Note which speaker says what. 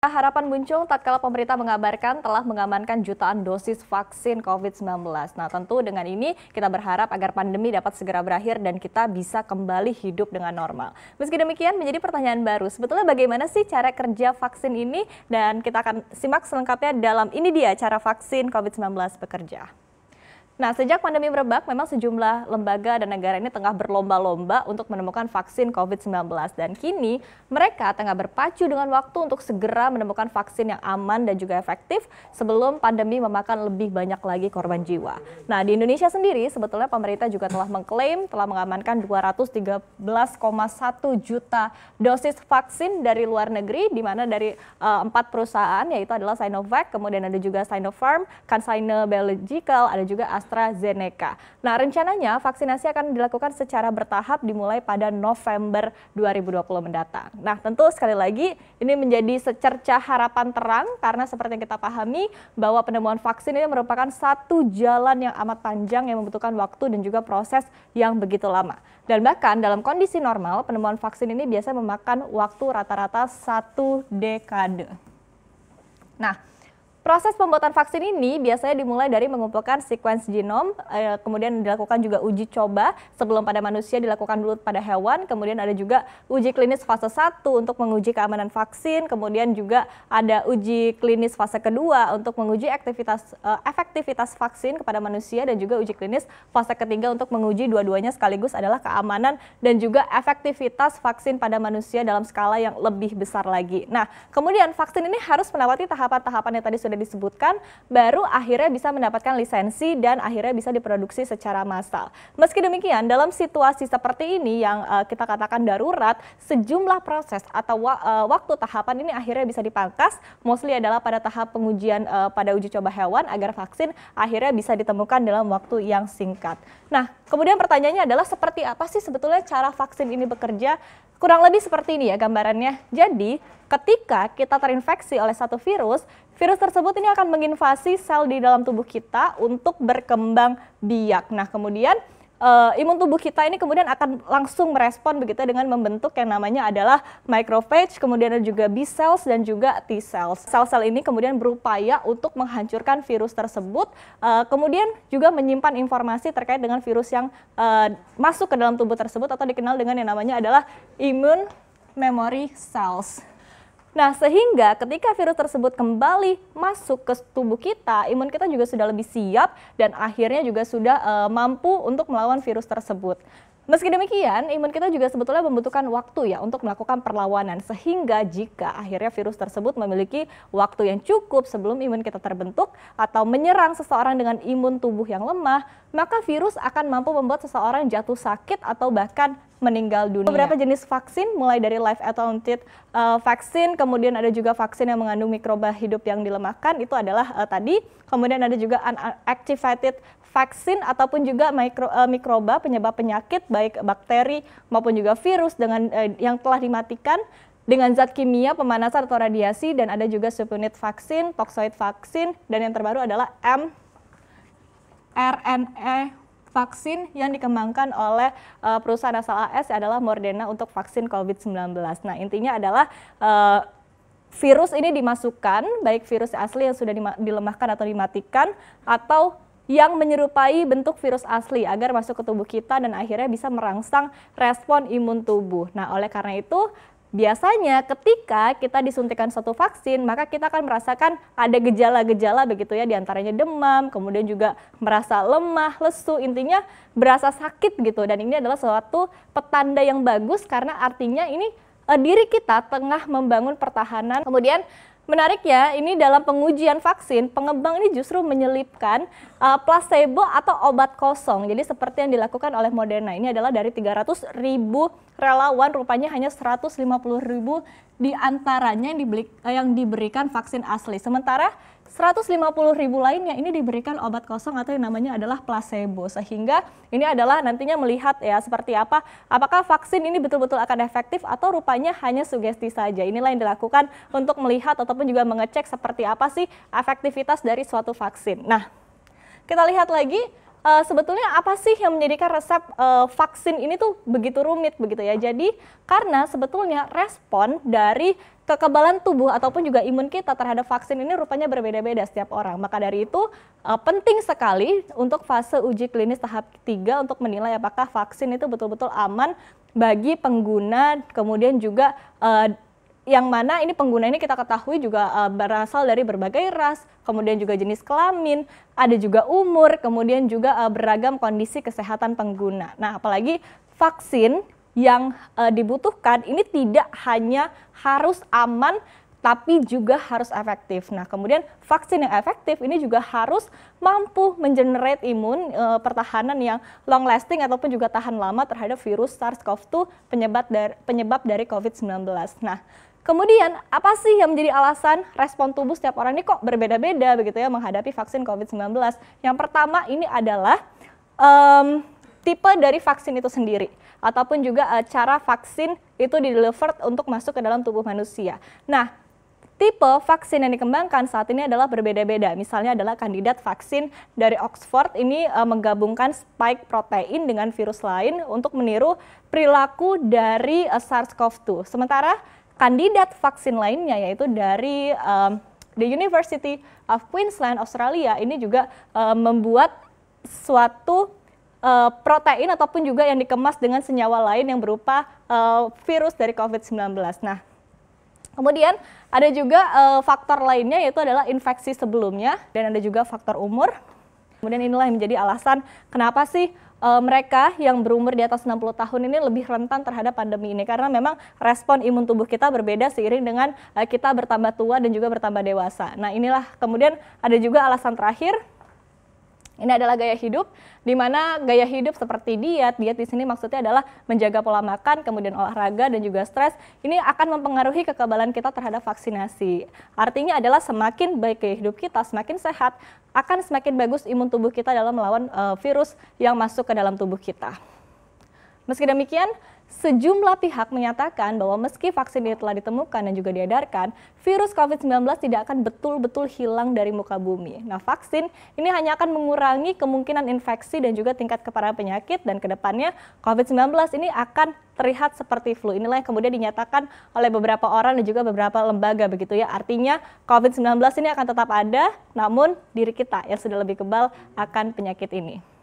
Speaker 1: Harapan muncul tatkala pemerintah mengabarkan telah mengamankan jutaan dosis vaksin COVID-19. Nah, tentu dengan ini kita berharap agar pandemi dapat segera berakhir dan kita bisa kembali hidup dengan normal. Meski demikian, menjadi pertanyaan baru, sebetulnya bagaimana sih cara kerja vaksin ini? Dan kita akan simak selengkapnya dalam ini dia cara vaksin COVID-19 bekerja. Nah, sejak pandemi merebak, memang sejumlah lembaga dan negara ini tengah berlomba-lomba untuk menemukan vaksin COVID-19. Dan kini, mereka tengah berpacu dengan waktu untuk segera menemukan vaksin yang aman dan juga efektif sebelum pandemi memakan lebih banyak lagi korban jiwa. Nah, di Indonesia sendiri, sebetulnya pemerintah juga telah mengklaim telah mengamankan 213,1 juta dosis vaksin dari luar negeri, di mana dari eh, empat uh, perusahaan, yaitu adalah Sinovac, kemudian ada juga Sinopharm, CanSino Biological, ada juga Astra AstraZeneca. Nah, rencananya vaksinasi akan dilakukan secara bertahap dimulai pada November 2020 mendatang. Nah, tentu sekali lagi ini menjadi secerca harapan terang karena seperti yang kita pahami bahwa penemuan vaksin ini merupakan satu jalan yang amat panjang yang membutuhkan waktu dan juga proses yang begitu lama. Dan bahkan dalam kondisi normal, penemuan vaksin ini biasanya memakan waktu rata-rata satu dekade. Nah, Proses pembuatan vaksin ini biasanya dimulai dari mengumpulkan sequence genom, eh, kemudian dilakukan juga uji coba sebelum pada manusia dilakukan dulu pada hewan, kemudian ada juga uji klinis fase 1 untuk menguji keamanan vaksin, kemudian juga ada uji klinis fase kedua untuk menguji aktivitas eh, efektivitas vaksin kepada manusia dan juga uji klinis fase ketiga untuk menguji dua-duanya sekaligus adalah keamanan dan juga efektivitas vaksin pada manusia dalam skala yang lebih besar lagi. Nah, kemudian vaksin ini harus melewati tahapan-tahapan yang tadi sudah disebutkan baru akhirnya bisa mendapatkan lisensi dan akhirnya bisa diproduksi secara massal. Meski demikian, dalam situasi seperti ini yang uh, kita katakan darurat, sejumlah proses atau wa uh, waktu tahapan ini akhirnya bisa dipangkas, mostly adalah pada tahap pengujian uh, pada uji coba hewan agar vaksin akhirnya bisa ditemukan dalam waktu yang singkat. Nah, Kemudian pertanyaannya adalah seperti apa sih sebetulnya cara vaksin ini bekerja? Kurang lebih seperti ini ya gambarannya. Jadi, ketika kita terinfeksi oleh satu virus, Virus tersebut ini akan menginvasi sel di dalam tubuh kita untuk berkembang biak. Nah, kemudian uh, imun tubuh kita ini kemudian akan langsung merespon begitu ya, dengan membentuk yang namanya adalah microphage, kemudian juga B cells dan juga T cells. Sel-sel ini kemudian berupaya untuk menghancurkan virus tersebut, uh, kemudian juga menyimpan informasi terkait dengan virus yang uh, masuk ke dalam tubuh tersebut atau dikenal dengan yang namanya adalah imun memory cells. Nah, sehingga ketika virus tersebut kembali masuk ke tubuh kita, imun kita juga sudah lebih siap dan akhirnya juga sudah uh, mampu untuk melawan virus tersebut. Meski demikian, imun kita juga sebetulnya membutuhkan waktu ya untuk melakukan perlawanan sehingga jika akhirnya virus tersebut memiliki waktu yang cukup sebelum imun kita terbentuk atau menyerang seseorang dengan imun tubuh yang lemah, maka virus akan mampu membuat seseorang jatuh sakit atau bahkan meninggal dunia. Beberapa jenis vaksin mulai dari live attenuated uh, eh, vaksin, kemudian ada juga vaksin yang mengandung mikroba hidup yang dilemahkan itu adalah uh, tadi, kemudian ada juga unactivated vaksin ataupun juga mikro, uh, mikroba penyebab penyakit baik bakteri maupun juga virus dengan uh, yang telah dimatikan dengan zat kimia, pemanasan atau radiasi dan ada juga subunit vaksin, toxoid vaksin dan yang terbaru adalah m RNA e vaksin yang dikembangkan oleh uh, perusahaan asal AS adalah Moderna untuk vaksin COVID-19. Nah, intinya adalah uh, virus ini dimasukkan, baik virus asli yang sudah dilemahkan atau dimatikan, atau yang menyerupai bentuk virus asli agar masuk ke tubuh kita dan akhirnya bisa merangsang respon imun tubuh. Nah, oleh karena itu Biasanya ketika kita disuntikan suatu vaksin, maka kita akan merasakan ada gejala-gejala begitu ya, diantaranya demam, kemudian juga merasa lemah, lesu, intinya berasa sakit gitu. Dan ini adalah suatu petanda yang bagus karena artinya ini eh, diri kita tengah membangun pertahanan. Kemudian Menarik ya, ini dalam pengujian vaksin, pengembang ini justru menyelipkan uh, placebo atau obat kosong. Jadi seperti yang dilakukan oleh Moderna ini adalah dari 300 ribu relawan, rupanya hanya 150 ribu diantaranya yang, dibeli, uh, yang diberikan vaksin asli. Sementara 150 ribu lainnya ini diberikan obat kosong atau yang namanya adalah placebo sehingga ini adalah nantinya melihat ya seperti apa apakah vaksin ini betul-betul akan efektif atau rupanya hanya sugesti saja inilah yang dilakukan untuk melihat ataupun juga mengecek seperti apa sih efektivitas dari suatu vaksin. Nah kita lihat lagi uh, sebetulnya apa sih yang menjadikan resep uh, vaksin ini tuh begitu rumit begitu ya. Jadi karena sebetulnya respon dari kekebalan tubuh ataupun juga imun kita terhadap vaksin ini rupanya berbeda-beda setiap orang. Maka dari itu uh, penting sekali untuk fase uji klinis tahap 3 untuk menilai apakah vaksin itu betul-betul aman bagi pengguna kemudian juga uh, yang mana ini pengguna ini kita ketahui juga uh, berasal dari berbagai ras, kemudian juga jenis kelamin, ada juga umur, kemudian juga uh, beragam kondisi kesehatan pengguna. Nah, apalagi vaksin yang uh, dibutuhkan ini tidak hanya harus aman tapi juga harus efektif. Nah, kemudian vaksin yang efektif ini juga harus mampu mengenerate imun e, pertahanan yang long lasting ataupun juga tahan lama terhadap virus SARS-CoV-2 penyebab dari penyebab dari COVID-19. Nah, Kemudian, apa sih yang menjadi alasan respon tubuh setiap orang ini kok berbeda-beda begitu ya menghadapi vaksin COVID-19? Yang pertama ini adalah um, tipe dari vaksin itu sendiri ataupun juga uh, cara vaksin itu di delivered untuk masuk ke dalam tubuh manusia. Nah, tipe vaksin yang dikembangkan saat ini adalah berbeda-beda. Misalnya adalah kandidat vaksin dari Oxford ini uh, menggabungkan spike protein dengan virus lain untuk meniru perilaku dari uh, eh, SARS-CoV-2. Sementara kandidat vaksin lainnya yaitu dari um, the University of Queensland Australia ini juga um, membuat suatu uh, protein ataupun juga yang dikemas dengan senyawa lain yang berupa uh, virus dari COVID-19. Nah, kemudian ada juga uh, faktor lainnya yaitu adalah infeksi sebelumnya dan ada juga faktor umur. Kemudian inilah yang menjadi alasan kenapa sih uh, mereka yang berumur di atas 60 tahun ini lebih rentan terhadap pandemi ini karena memang respon imun tubuh kita berbeda seiring dengan uh, kita bertambah tua dan juga bertambah dewasa. Nah, inilah kemudian ada juga alasan terakhir ini adalah gaya hidup, di mana gaya hidup seperti diet, diet di sini maksudnya adalah menjaga pola makan, kemudian olahraga dan juga stres, ini akan mempengaruhi kekebalan kita terhadap vaksinasi. Artinya adalah semakin baik gaya hidup kita, semakin sehat, akan semakin bagus imun tubuh kita dalam melawan uh, virus yang masuk ke dalam tubuh kita. Meski demikian, Sejumlah pihak menyatakan bahwa meski vaksin ini telah ditemukan dan juga diedarkan, virus COVID-19 tidak akan betul-betul hilang dari muka bumi. Nah, vaksin ini hanya akan mengurangi kemungkinan infeksi dan juga tingkat keparahan penyakit dan kedepannya COVID-19 ini akan terlihat seperti flu. Inilah yang kemudian dinyatakan oleh beberapa orang dan juga beberapa lembaga begitu ya. Artinya COVID-19 ini akan tetap ada, namun diri kita yang sudah lebih kebal akan penyakit ini.